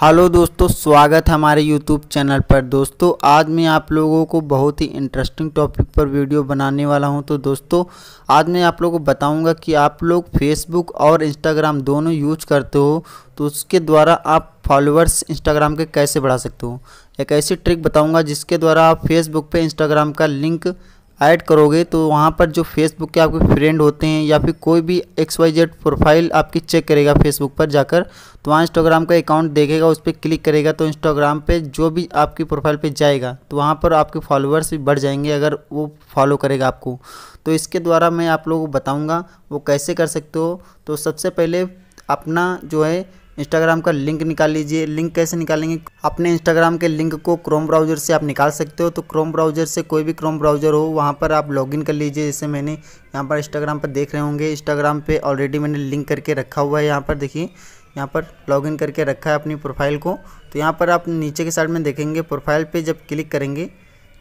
hello दोस्तों स्वागत है हमारे यूट्यूब चैनल पर दोस्तों आज मैं आप लोगों को बहुत ही इंटरेस्टिंग टॉपिक पर वीडियो बनाने वाला हूं तो दोस्तों आज मैं आप लोगों को बताऊंगा कि आप लोग फेसबुक और इंस्टाग्राम दोनों यूज करते हो तो उसके द्वारा आप फॉलोअर्स इंस्टाग्राम के कैसे बढ़ा सकते हो एक ऐसी ट्रिक बताऊँगा जिसके द्वारा आप फेसबुक पर इंस्टाग्राम का लिंक ऐड करोगे तो वहाँ पर जो फेसबुक के आपके फ्रेंड होते हैं या फिर कोई भी एक्स वाई जेड प्रोफाइल आपकी चेक करेगा फेसबुक पर जाकर तो वहाँ इंस्टाग्राम का अकाउंट देखेगा उस पर क्लिक करेगा तो इंस्टाग्राम पे जो भी आपकी प्रोफाइल पे जाएगा तो वहाँ पर आपके फॉलोअर्स भी बढ़ जाएंगे अगर वो फॉलो करेगा आपको तो इसके द्वारा मैं आप लोगों को बताऊँगा वो कैसे कर सकते हो तो सबसे पहले अपना जो है इंस्टाग्राम का लिंक निकाल लीजिए लिंक कैसे निकालेंगे अपने इंस्टाग्राम के लिंक को क्रोम ब्राउज़र से आप निकाल सकते हो तो क्रोम ब्राउज़र से कोई भी क्रोम ब्राउज़र हो वहाँ पर आप लॉगिन कर लीजिए जैसे मैंने यहाँ पर इंस्टाग्राम पर देख रहे होंगे इंस्टाग्राम पर ऑलरेडी मैंने लिंक करके रखा हुआ है यहाँ पर देखिए यहाँ पर लॉगिन करके रखा है अपनी प्रोफाइल को तो यहाँ पर आप नीचे के साइड में देखेंगे प्रोफाइल पर जब क्लिक करेंगे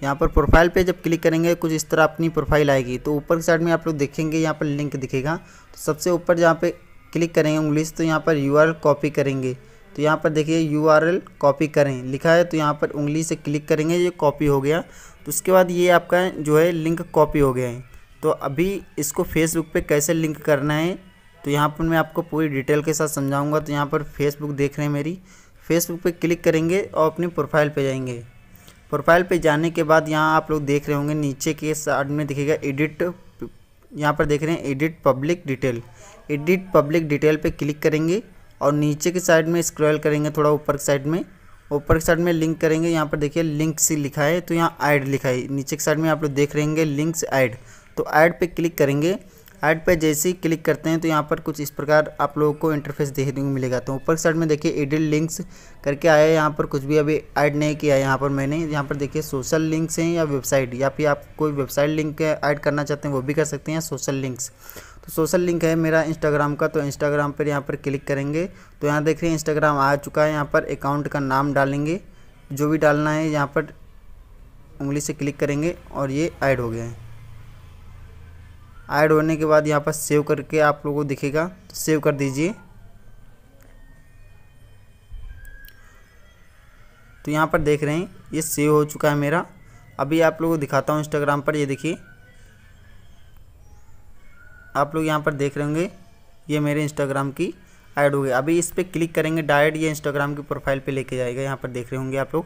यहाँ पर प्रोफाइल पे जब क्लिक करेंगे कुछ इस तरह अपनी प्रोफाइल आएगी तो ऊपर की साइड में आप लोग देखेंगे यहाँ पर लिंक दिखेगा तो सबसे ऊपर जहाँ पे क्लिक करेंगे इंग्लिश तो यहाँ पर यू कॉपी करेंगे तो यहाँ पर देखिए यू आर कॉपी करें लिखा है तो यहाँ पर उंगली से क्लिक करेंगे ये कॉपी हो गया तो उसके बाद ये आपका जो है लिंक कॉपी हो गया है तो अभी इसको फेसबुक पे कैसे लिंक करना है तो यहाँ पर मैं आपको पूरी डिटेल के साथ समझाऊंगा तो यहाँ पर फेसबुक देख रहे हैं मेरी फेसबुक पे क्लिक करेंगे और अपनी प्रोफाइल पे जाएंगे प्रोफाइल पे जाने के बाद यहाँ आप लोग देख रहे होंगे नीचे के साइड में दिखेगा एडिट यहाँ पर देख रहे हैं edit public detail edit public detail पे क्लिक करेंगे और नीचे के साइड में स्क्रॉल करेंगे थोड़ा ऊपर के साइड में ऊपर के साइड में लिंक करेंगे यहाँ पर देखिए लिंक से लिखा है तो यहाँ ऐड लिखा है नीचे के साइड में आप लोग देख रहेंगे लिंक्स ऐड तो ऐड पे क्लिक करेंगे ऐड पे जैसे ही क्लिक करते हैं तो यहाँ पर कुछ इस प्रकार आप लोगों को इंटरफेस देखने को मिलेगा तो ऊपर साइड में देखिए एडिट लिंक्स करके आया है यहाँ पर कुछ भी अभी ऐड नहीं किया है यहाँ पर मैंने यहाँ पर देखिए सोशल लिंक्स हैं या वेबसाइट या फिर आप कोई वेबसाइट लिंक ऐड करना चाहते हैं वो भी कर सकते हैं सोशल लिंक्स तो सोशल लिंक है मेरा इंस्टाग्राम का तो इंस्टाग्राम पर यहाँ पर क्लिक करेंगे तो यहाँ देख रहे हैं इंस्टाग्राम आ चुका है यहाँ पर अकाउंट का नाम डालेंगे जो भी डालना है यहाँ पर उंगली से क्लिक करेंगे और ये ऐड हो गया है ऐड होने के बाद यहाँ पर सेव करके आप लोगों को दिखेगा तो सेव कर दीजिए तो यहाँ पर देख रहे हैं ये सेव हो चुका है मेरा अभी आप लोगों को दिखाता हूँ इंस्टाग्राम पर ये देखिए आप लोग यहाँ पर देख रहे होंगे ये मेरे इंस्टाग्राम की ऐड हो गई अभी इस पर क्लिक करेंगे डायरेक्ट ये इंस्टाग्राम की प्रोफाइल पे लेके जाएगा यहाँ पर देख रहे होंगे आप लोग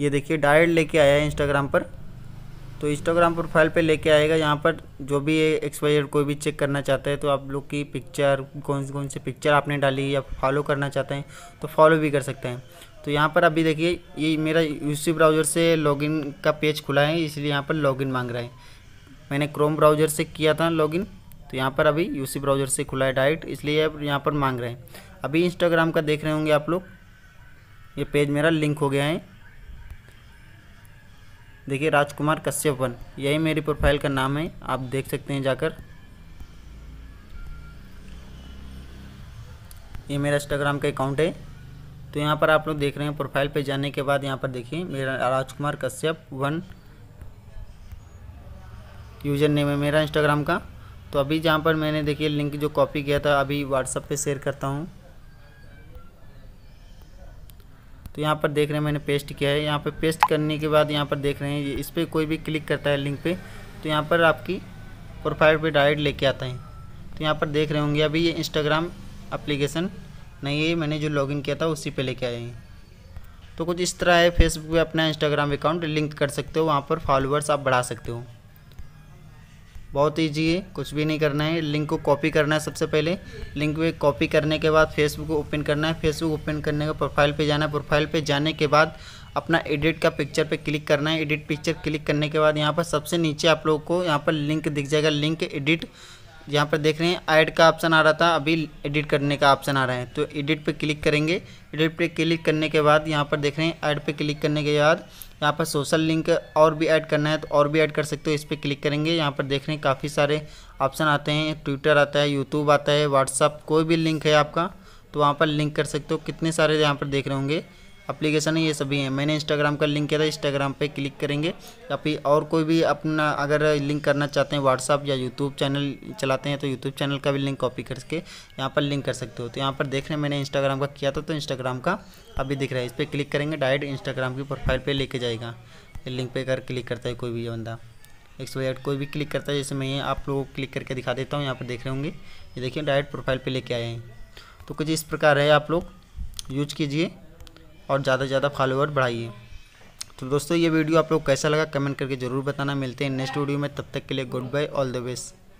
ये देखिए डायरेक्ट लेके आया है इंस्टाग्राम पर तो इंस्टाग्राम प्रोफाइल पे लेके आएगा यहाँ पर जो भी एक्सपायर कोई भी चेक करना चाहता है तो आप लोग की पिक्चर कौन कौन सी पिक्चर आपने डाली या फॉलो करना चाहते हैं तो फॉलो भी कर सकते हैं तो यहाँ पर अभी देखिए ये मेरा यूसी ब्राउज़र से लॉगिन का पेज खुला है इसलिए यहाँ पर लॉगिन मांग रहा है मैंने क्रोम ब्राउज़र से किया था लॉगिन तो यहाँ पर अभी यूसी ब्राउज़र से खुला है डायरेक्ट इसलिए अब यहाँ पर मांग रहे हैं अभी इंस्टाग्राम का देख रहे होंगे आप लोग ये पेज मेरा लिंक हो गया है देखिए राजकुमार कश्यपन यही मेरी प्रोफाइल का नाम है आप देख सकते हैं जाकर ये मेरा इंस्टाग्राम का अकाउंट है तो यहाँ पर आप लोग देख रहे हैं प्रोफाइल पे जाने के बाद यहाँ पर देखिए मेरा Rajkumar Kashyap one user name है मेरा इंस्टाग्राम का तो अभी जहाँ पर मैंने देखिए लिंक जो कॉपी किया था अभी व्हाट्सअप पे शेयर करता हूँ तो यहाँ पर देख रहे हैं मैंने पेस्ट किया है यहाँ पर पेस्ट करने के बाद यहाँ पर देख रहे हैं इस पर कोई भी क्लिक करता है लिंक पर तो यहाँ पर आपकी प्रोफाइल पर डायरेक्ट लेके आता है तो यहाँ पर देख रहे होंगे अभी ये इंस्टाग्राम अप्लीकेशन नहीं ये मैंने जो लॉगिन किया था उसी पे लेके आए हैं तो कुछ इस तरह है फेसबुक पे अपना इंस्टाग्राम अकाउंट लिंक कर सकते हो वहाँ पर फॉलोअर्स आप बढ़ा सकते हो बहुत ईजी है कुछ भी नहीं करना है लिंक को कॉपी करना है सबसे पहले लिंक को कॉपी करने के बाद फेसबुक ओपन करना है फेसबुक ओपन करने का प्रोफाइल पे जाना है प्रोफाइल पे जाने के बाद अपना एडिट का पिक्चर पे क्लिक करना है एडिट पिक्चर क्लिक करने के बाद यहाँ पर सबसे नीचे आप लोगों को यहाँ पर लिंक दिख जाएगा लिंक एडिट यहाँ पर देख रहे हैं ऐड का ऑप्शन आ रहा था अभी एडिट करने का ऑप्शन आ रहा है तो एडिट पे क्लिक करेंगे एडिट पे क्लिक करने के बाद यहाँ पर देख रहे हैं ऐड पे क्लिक करने के बाद यहाँ पर सोशल लिंक और भी ऐड करना है तो और भी ऐड कर सकते हो इस पर क्लिक करेंगे यहाँ पर देख रहे हैं काफ़ी सारे ऑप्शन आते हैं ट्विटर आता है यूट्यूब आता है व्हाट्सअप कोई भी लिंक है आपका तो वहाँ पर लिंक कर सकते हो कितने सारे यहाँ पर देख रहे होंगे अप्लीकेशन है ये सभी हैं मैंने इंस्टाग्राम का लिंक किया था इंस्टाग्राम पे क्लिक करेंगे या फिर और कोई भी अपना अगर लिंक करना चाहते हैं व्हाट्सअप या यूट्यूब चैनल चलाते हैं तो यूट्यूब चैनल का भी लिंक कॉपी करके यहाँ पर लिंक कर सकते हो तो यहाँ पर देख रहे हैं मैंने इंस्टाग्राम का किया था तो इंस्टाग्राम का अभी दिख रहा है इस पर क्लिक करेंगे डायरेक्ट इंस्टाग्राम की प्रोफाइल पर लेके जाएगा लिंक पे अगर क्लिक करता है कोई भी बंदा एक सौ कोई भी क्लिक करता है जैसे मैं आप लोगों को क्लिक करके दिखा देता हूँ यहाँ पर देख रहे होंगे ये देखिए डायरेक्ट प्रोफाइल पे लेके आए हैं तो कुछ इस प्रकार है आप लोग यूज कीजिए और ज़्यादा से ज़्यादा फॉलोअर बढ़ाइए तो दोस्तों ये वीडियो आप लोग कैसा लगा कमेंट करके ज़रूर बताना मिलते हैं नेक्स्ट वीडियो में तब तक के लिए goodbye all the best